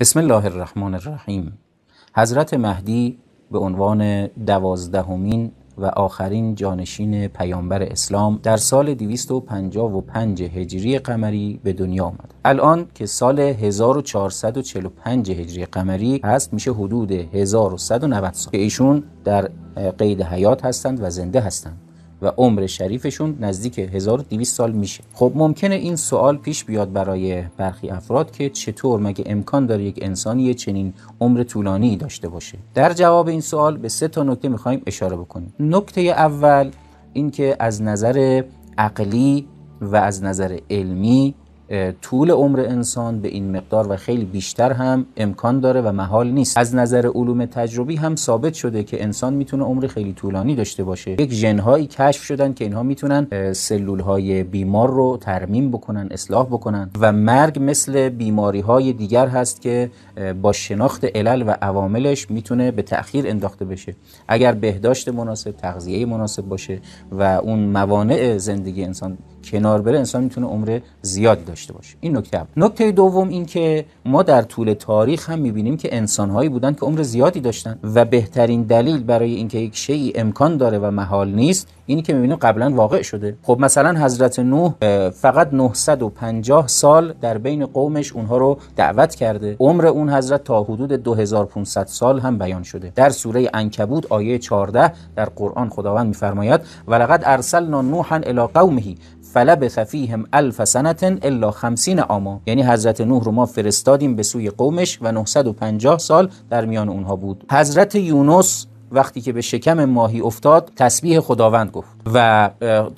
بسم الله الرحمن الرحیم حضرت مهدی به عنوان دوازدهمین و آخرین جانشین پیامبر اسلام در سال 255 هجری قمری به دنیا آمد الان که سال 1445 هجری قمری هست میشه حدود 1190 سال که ایشون در قید حیات هستند و زنده هستند و عمر شریفشون نزدیک 1200 سال میشه خب ممکنه این سوال پیش بیاد برای برخی افراد که چطور مگه امکان داره یک انسانی چنین عمر طولانی داشته باشه در جواب این سوال به سه تا نکته میخوایم اشاره بکنیم نکته اول اینکه از نظر عقلی و از نظر علمی طول عمر انسان به این مقدار و خیلی بیشتر هم امکان داره و محال نیست از نظر علوم تجربی هم ثابت شده که انسان میتونه عمر خیلی طولانی داشته باشه یک ژنهایی کشف شدن که اینها میتونن سلول های بیمار رو ترمیم بکنن اصلاح بکنن و مرگ مثل بیماری های دیگر هست که با شناخت علل و عواملش میتونه به تأخیر انداخته بشه اگر بهداشت مناسب تغذیه مناسب باشه و اون موانع زندگی انسان کنار بره انسان میتونه عمر زیادی داشته باشه این نکته نکته دوم این که ما در طول تاریخ هم میبینیم که انسانهایی بودن که عمر زیادی داشتن و بهترین دلیل برای اینکه یک شی امکان داره و محال نیست اینی که میبینیم قبلا واقع شده خب مثلا حضرت نوح فقط 950 سال در بین قومش اونها رو دعوت کرده عمر اون حضرت تا حدود 2500 سال هم بیان شده در سوره انکبوت آیه 14 در قرآن خداوند میفرماید ولقد ارسلنا نوحا الی قومه فلبث فیهم الف سنه الا 50 اما. یعنی حضرت نوح رو ما فرستادیم به سوی قومش و 950 سال در میان اونها بود حضرت یونس وقتی که به شکم ماهی افتاد تسبیح خداوند گفت و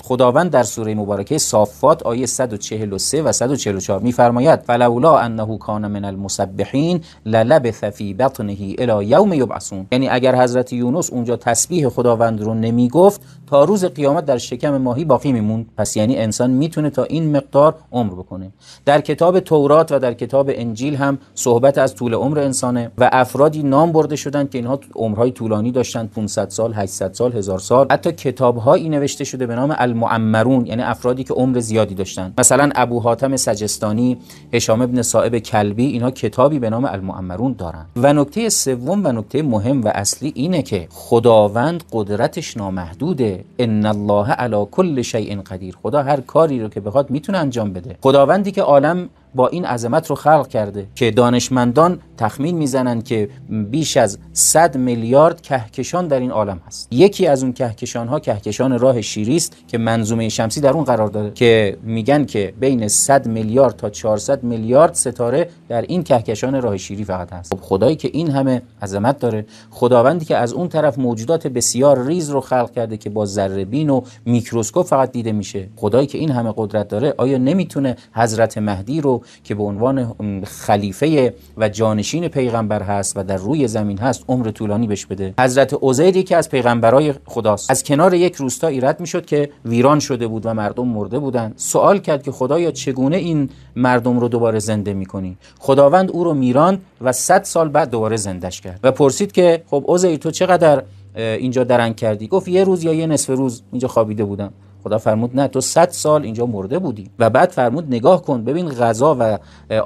خداوند در سوره مبارکه صافات آیه 143 و 144 میفرماید فلولا انه کان من المسبحین للبث فی بطنه الی یوم یبعثون یعنی اگر حضرت یونس اونجا تسبیح خداوند رو نمی گفت تا روز قیامت در شکم ماهی باقی میمون پس یعنی انسان میتونه تا این مقدار عمر بکنه در کتاب تورات و در کتاب انجیل هم صحبت از طول عمر انسانه و افرادی نام برده شدن که اینها عمرهای طولانی داشت داشتن 500 سال 800 سال 1000 سال حتی کتابهایی نوشته شده به نام المعمرون یعنی افرادی که عمر زیادی داشتن مثلا ابو حاتم سجستانی هشام ابن صاحب کلبی اینا کتابی به نام المعمرون دارن و نکته سوم و نکته مهم و اصلی اینه که خداوند قدرتش نامحدوده ان الله علی کل شیء قدیر خدا هر کاری رو که بخواد میتونه انجام بده خداوندی که عالم با این عظمت رو خلق کرده که دانشمندان تخمین میزنند که بیش از 100 میلیارد کهکشان در این عالم هست یکی از اون کهکشان ها کهکشان راه شیری است که منظومه شمسی در اون قرار داره که میگن که بین 100 میلیارد تا 400 میلیارد ستاره در این کهکشان راه شیری فقط هست خب خدایی که این همه عظمت داره خداوندی که از اون طرف موجودات بسیار ریز رو خلق کرده که با ذره بین و میکروسکوپ فقط دیده میشه خدایی که این همه قدرت داره آیا نمیتونه حضرت مهدی رو که به عنوان خلیفه و جانشین پیغمبر هست و در روی زمین هست عمر طولانی بهش بده حضرت عزیر که از پیغمبرای خداست از کنار یک روستایی رد میشد که ویران شده بود و مردم مرده بودند سوال کرد که خدایا چگونه این مردم رو دوباره زنده میکنی خداوند او رو میران و 100 سال بعد دوباره زندش کرد و پرسید که خب عزید تو چقدر اینجا درنگ کردی گفت یه روز یا یه نصف روز اینجا خوابیده بودم خدا فرمود نه تو 100 سال اینجا مرده بودی و بعد فرمود نگاه کن ببین غذا و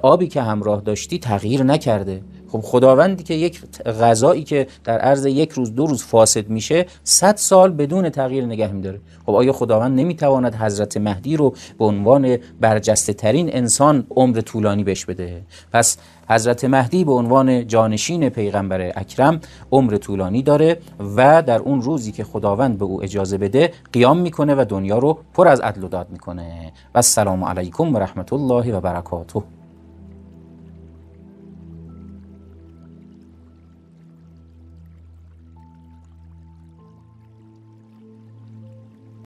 آبی که همراه داشتی تغییر نکرده خب خداوندی که یک غذایی که در عرض یک روز دو روز فاسد میشه 100 سال بدون تغییر نگه میداره خب آیا خداوند نمیتواند حضرت مهدی رو به عنوان برجسته ترین انسان عمر طولانی بهش بده پس حضرت مهدی به عنوان جانشین پیغمبر اکرم عمر طولانی داره و در اون روزی که خداوند به او اجازه بده قیام میکنه و دنیا رو پر از عدل و داد میکنه و السلام علیکم و رحمت الله و برکاته